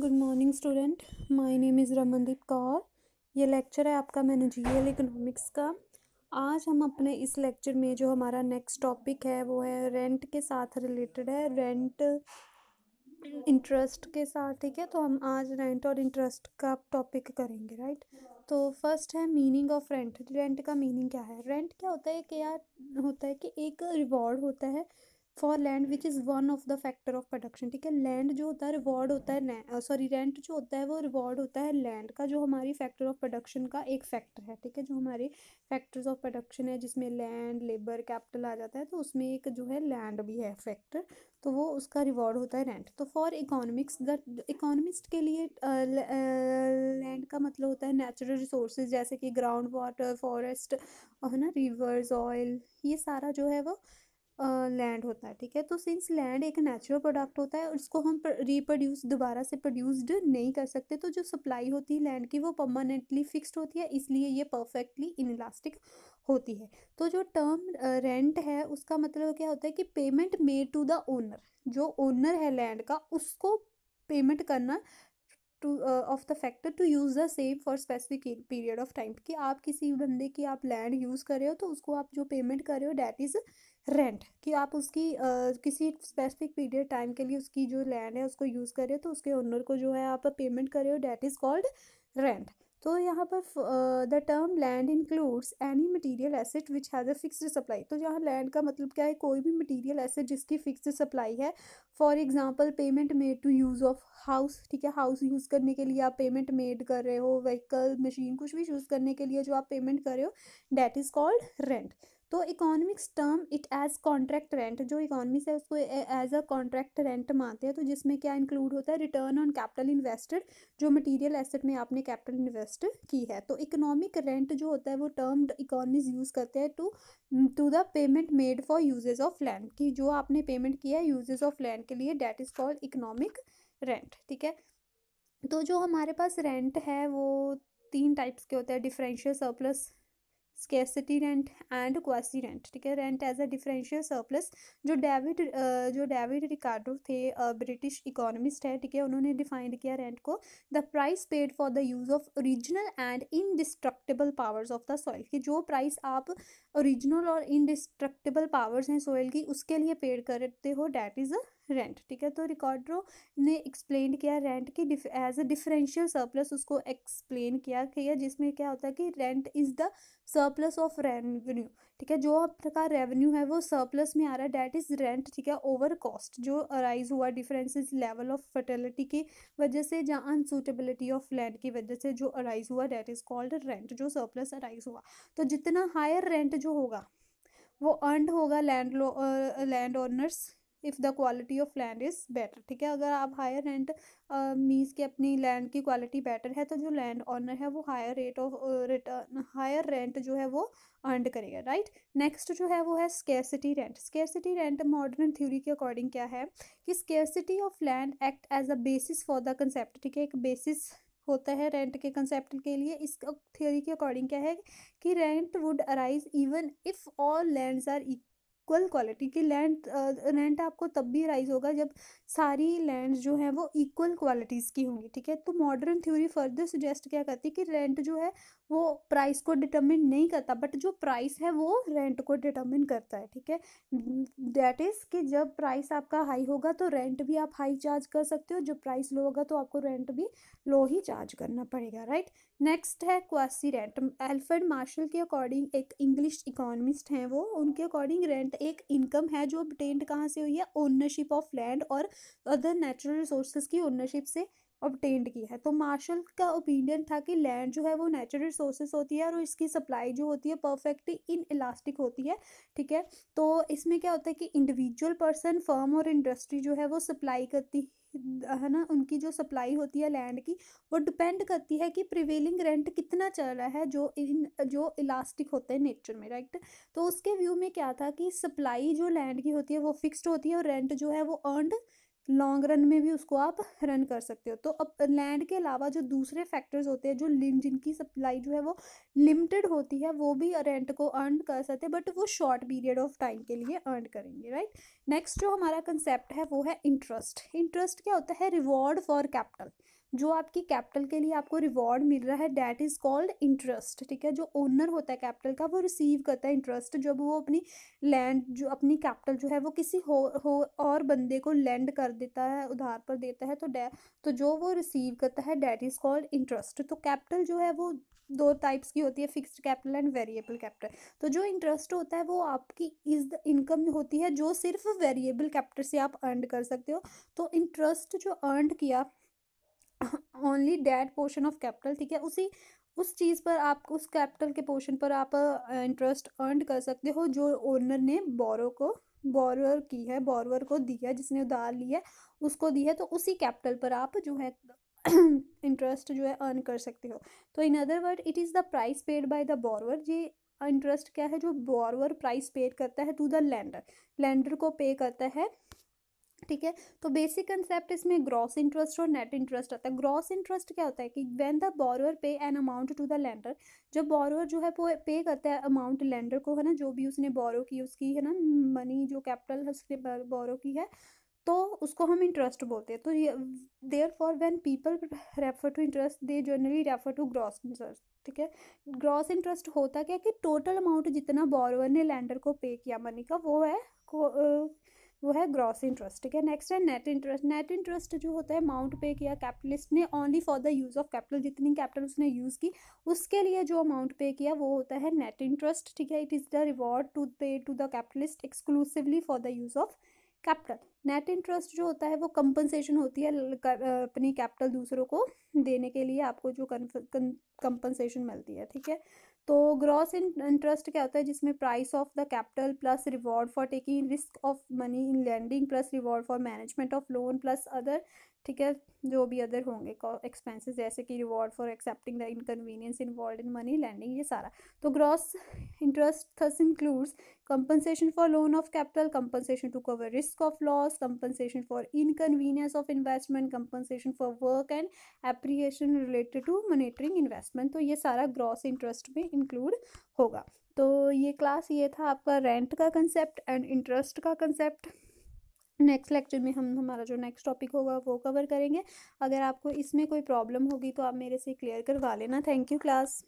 good morning student my name is Ramandeep Kaur ये lecture है आपका मैनेजरियल इकोनॉमिक्स का आज हम अपने इस लेक्चर में जो हमारा नेक्स्ट टॉपिक है वो है रेंट के साथ रिलेटेड है रेंट इंटरेस्ट के साथ ठीक है तो हम आज रेंट और इंटरेस्ट का टॉपिक करेंगे राइट तो फर्स्ट है मीनिंग ऑफ रेंट रेंट का मीनिंग क्या है रेंट क्या होता है कि यार होता है कि एक रिवॉर्ड होता है for land which is one of the factor of production ठीक है लैंड जो होता है रिवॉर्ड होता है सॉरी रेंट जो होता है वो रिवॉर्ड होता है लैंड का जो हमारी फैक्टर ऑफ प्रोडक्शन का एक फैक्टर है ठीक है जो हमारे फैक्टर्स ऑफ प्रोडक्शन है जिसमें लैंड लेबर कैपिटल आ जाता है तो उसमें एक जो है लैंड भी है फैक्टर तो वो उसका रिवॉर्ड होता है रेंट तो फॉर इकोनॉमिक्स द इकोनॉमिस्ट के लिए लैंड का मतलब होता है नेचुरल रिसोर्स जैसे कि ग्राउंड वाटर फॉरेस्ट है ना रिवर्स ऑयल ये सारा जो है वो लैंड होता है ठीक है तो सिंस लैंड एक नेचुरल प्रोडक्ट होता है उसको हम रिप्रोड्यूस दोबारा से प्रोड्यूस्ड नहीं कर सकते तो जो सप्लाई होती है लैंड की वो परमानेंटली फिक्स्ड होती है इसलिए ये परफेक्टली इनलास्टिक होती है तो जो टर्म रेंट है उसका मतलब क्या होता है कि payment made to the owner जो ओनर है लैंड का उसको पेमेंट करना to of the factor to use the same for specific period of time कि आप किसी बंदे की आप लैंड यूज़ कर रहे हो तो उसको आप जो पेमेंट कर रहे हो डैट इज़ रेंट कि आप उसकी uh, किसी स्पेसिफिक पीरियड टाइम के लिए उसकी जो लैंड है उसको यूज़ कर रहे हो तो उसके ओनर को जो है आप पेमेंट कर रहे हो डैट इज़ कॉल्ड रेंट तो यहाँ पर the term land includes any material asset which has a fixed supply तो यहाँ लैंड का मतलब क्या है कोई भी मटेरियल एसेट जिसकी फिक्स्ड सप्लाई है for example payment made to use of house ठीक है हाउस यूज़ करने के लिए आप पेमेंट मेड कर रहे हो व्हीकल मशीन कुछ भी यूज़ करने के लिए जो आप पेमेंट कर रहे हो डैट इज़ कॉल्ड रेंट तो economics term it as contract rent जो इकोनॉमिक्स है उसको एज अ कॉन्ट्रैक्ट रेंट मानते हैं तो जिसमें क्या इंक्लूड होता है रिटर्न ऑन कैपिटल इन्वेस्टेड जो मटेरियल एसेट में आपने कैपिटल इन्वेस्ट की है तो इकोनॉमिक रेंट जो होता है वो टर्म इकोनॉमिक्स यूज़ करते हैं to to the payment made for usages of land कि जो आपने पेमेंट किया है यूजेज ऑफ लैंड के लिए that is called economic rent ठीक है तो जो हमारे पास रेंट है वो तीन टाइप्स के होते हैं differential surplus scarcity rent and quasi rent ठीक है rent as a differential surplus जो डेविड uh, जो डेविड रिकार्डो थे ब्रिटिश इकोनॉमिस्ट है ठीक है उन्होंने डिफाइंड किया रेंट को the price paid for the use of original and indestructible powers of the soil कि जो प्राइस आप ओरिजिनल और इनडिस्ट्रक्टेबल पावर्स हैं सॉइल की उसके लिए पेड करते हो डैट इज़ अ रेंट ठीक है तो रिकॉर्डरो ने एक्सप्लेन किया रेंट की एज अ डिफरेंशियल सरप्लस उसको एक्सप्लेन किया गया जिसमें क्या होता है कि rent is the surplus of revenue ठीक है जो आपका रेवेन्यू है वो सरप्लस में आ रहा है डैट इज़ रेंट ठीक है ओवर कॉस्ट जो अराइज हुआ डिफरेंस लेवल ऑफ फर्टिलिटी की वजह से या अनसूटेबिलिटी ऑफ लैंड की वजह से जो अराइज हुआ डैट इज़ कॉल्ड रेंट जो सरप्लस अराइज हुआ तो जितना हायर रेंट जो होगा वो अर्नड होगा land land owners if the quality of land is better ठीक है अगर आप हायर रेंट मीन्स कि अपनी लैंड की क्वालिटी बेटर है तो जो लैंड ऑनर है वो higher rate of return higher rent जो है वो अर्न करेगा राइट नेक्स्ट जो है वो है scarcity rent scarcity rent modern theory के अकॉर्डिंग क्या है कि scarcity of land act as a basis for the concept ठीक है एक बेसिस होता है रेंट के कंसेप्ट के लिए इस थ्योरी के अकॉर्डिंग क्या है कि rent would arise even if all lands are equal quality की लैंड रेंट आपको तब भी राइज होगा जब सारी लैंड जो हैं वो इक्वल क्वालिटीज़ की होंगी ठीक है तो मॉडर्न थ्योरी फर्दर सजेस्ट क्या करती है कि रेंट जो है वो प्राइस को डिटर्मिन नहीं करता बट जो प्राइस है वो रेंट को डिटर्मिन करता है ठीक है डैट इज़ कि जब प्राइस आपका हाई होगा तो रेंट भी आप हाई चार्ज कर सकते हो जब प्राइस लो होगा तो आपको रेंट भी लो ही चार्ज करना पड़ेगा राइट नेक्स्ट है क्वासी रेंट एल्फर्ड मार्शल के अकॉर्डिंग एक इंग्लिश इकोनॉमिस्ट हैं वो उनके अकॉर्डिंग रेंट एक इनकम है जो अब कहाँ से हुई है ओनरशिप ऑफ लैंड और अदर नेचुरल रिसोर्सेज की ओनरशिप से ऑबटेंड किया है तो मार्शल का ओपिनियन था कि लैंड जो है वो नेचुरल रिसोर्सेज होती है और इसकी सप्लाई जो होती है परफेक्टली इन इलास्टिक होती है ठीक है तो इसमें क्या होता है कि इंडिविजुअल पर्सन फर्म और इंडस्ट्री जो है वो सप्लाई करती है ना उनकी जो सप्लाई होती है लैंड की वो डिपेंड करती है कि प्रिवेलिंग रेंट कितना चल रहा है जो इन जो इलास्टिक होते हैं नेचर में राइट तो उसके व्यू में क्या था कि सप्लाई जो लैंड की होती है वो फिक्स्ड होती है और रेंट जो है वो अर्नड लॉन्ग रन में भी उसको आप रन कर सकते हो तो अब लैंड के अलावा जो दूसरे फैक्टर्स होते हैं जो जिनकी सप्लाई जो है वो लिमिटेड होती है वो भी रेंट को अर्न कर सकते हैं बट वो शॉर्ट पीरियड ऑफ टाइम के लिए अर्न करेंगे राइट नेक्स्ट जो हमारा कंसेप्ट है वो है इंटरेस्ट इंटरेस्ट क्या होता है रिवॉर्ड फॉर कैपिटल जो आपकी कैपिटल के लिए आपको रिवॉर्ड मिल रहा है डैट इज़ कॉल्ड इंटरेस्ट ठीक है जो ओनर होता है कैपिटल का वो रिसीव करता है इंटरेस्ट जब वो अपनी लैंड जो अपनी कैपिटल जो है वो किसी हो, हो और बंदे को लैंड कर देता है उधार पर देता है तो डै तो जो वो रिसीव करता है डैट इज़ कॉल्ड इंटरेस्ट तो कैपिटल जो है वो दो टाइप्स की होती है fixed capital and variable capital तो जो इंटरेस्ट होता है वो आपकी इस इनकम होती है जो सिर्फ वेरिएबल कैपिटल से आप अर्न कर सकते हो तो इंटरेस्ट जो अर्न किया only debt portion of capital ठीक है उसी उस चीज़ पर आप उस कैपिटल के पोर्शन पर आप इंटरेस्ट अर्न कर सकते हो जो ओनर ने बोरो को बोरवर की है बोरवर को दिया जिसने उधार लिया है उसको दी है तो उसी कैपिटल पर आप जो है इंटरेस्ट जो है अर्न कर सकते हो तो in other word it is the price paid by the borrower ये इंटरेस्ट क्या है जो बोरवर प्राइस पेड करता है टू द लैंडर लैंडर को पे करता है ठीक है तो बेसिक कंसेप्ट इसमें ग्रॉस इंटरेस्ट और नेट इंटरेस्ट आता है ग्रॉस इंटरेस्ट क्या होता है कि when the borrower pay an amount to the lender जब बोरोअर जो है वो पे करता है अमाउंट लैंडर को है ना जो भी उसने बोरो की उसकी है ना मनी जो कैपिटल है उसने बोरो की है तो उसको हम इंटरेस्ट बोलते हैं तो therefore when people refer to interest they generally refer to gross interest ठीक है ग्रॉस इंटरेस्ट होता क्या कि टोटल अमाउंट जितना बोरोअर ने लैंडर को पे किया मनी का वो है को, uh, वो है ग्रॉस इंटरेस्ट ठीक है नेक्स्ट है नेट इंटरेस्ट नेट इंटरेस्ट जो होता है अमाउंट पे किया कैपिटलिस्ट ने only for the use of capital जितनी कैपिटल उसने यूज़ की उसके लिए जो अमाउंट पे किया वो होता है नेट इंटरेस्ट ठीक है it is the reward to pay to the capitalist exclusively for the use of capital net interest जो होता है वो कंपनसेशन होती है अपनी कैपिटल दूसरों को देने के लिए आपको जो कंपनसेशन मिलती है ठीक है तो ग्रॉस इंटरेस्ट क्या होता है जिसमें price of the capital plus reward for taking risk of money in lending plus reward for management of loan plus other ठीक है जो भी अदर होंगे एक्सपेंसेस जैसे कि reward for accepting the inconvenience involve in money lending ये सारा तो gross interest thus includes compensation for loan of capital compensation to cover risk of loss compensation for inconvenience of investment compensation for work and एप्रिएशन related to monitoring investment तो ये सारा gross interest में include होगा तो ये class ये था आपका रेंट का कंसेप्ट एंड इंटरेस्ट का कंसेप्ट नेक्स्ट लेक्चर में हम हमारा जो नेक्स्ट टॉपिक होगा वो कवर करेंगे अगर आपको इसमें कोई प्रॉब्लम होगी तो आप मेरे से क्लियर करवा लेना थैंक यू क्लास